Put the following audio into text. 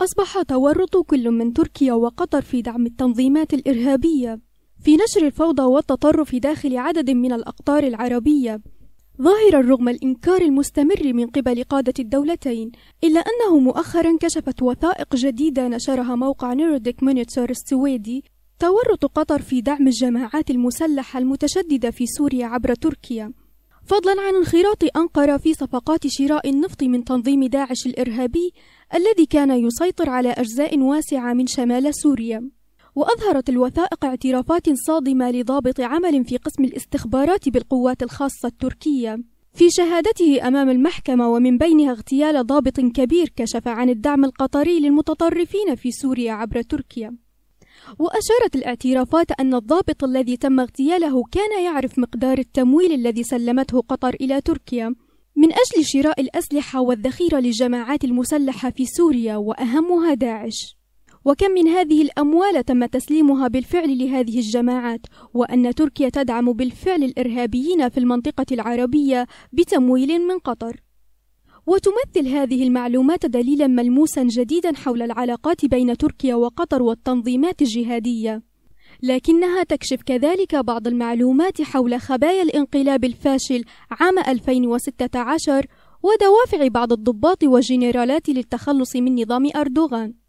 أصبح تورط كل من تركيا وقطر في دعم التنظيمات الإرهابية في نشر الفوضى والتطرف داخل عدد من الأقطار العربية ظاهرا رغم الإنكار المستمر من قبل قادة الدولتين إلا أنه مؤخرا كشفت وثائق جديدة نشرها موقع نيروديك مونيتور السويدي تورط قطر في دعم الجماعات المسلحة المتشددة في سوريا عبر تركيا فضلا عن انخراط أنقرة في صفقات شراء النفط من تنظيم داعش الإرهابي الذي كان يسيطر على أجزاء واسعة من شمال سوريا وأظهرت الوثائق اعترافات صادمة لضابط عمل في قسم الاستخبارات بالقوات الخاصة التركية في شهادته أمام المحكمة ومن بينها اغتيال ضابط كبير كشف عن الدعم القطري للمتطرفين في سوريا عبر تركيا وأشارت الاعترافات أن الضابط الذي تم اغتياله كان يعرف مقدار التمويل الذي سلمته قطر إلى تركيا من أجل شراء الأسلحة والذخيرة للجماعات المسلحة في سوريا وأهمها داعش وكم من هذه الأموال تم تسليمها بالفعل لهذه الجماعات وأن تركيا تدعم بالفعل الإرهابيين في المنطقة العربية بتمويل من قطر وتمثل هذه المعلومات دليلا ملموسا جديدا حول العلاقات بين تركيا وقطر والتنظيمات الجهاديه لكنها تكشف كذلك بعض المعلومات حول خبايا الانقلاب الفاشل عام 2016 ودوافع بعض الضباط والجنرالات للتخلص من نظام أردوغان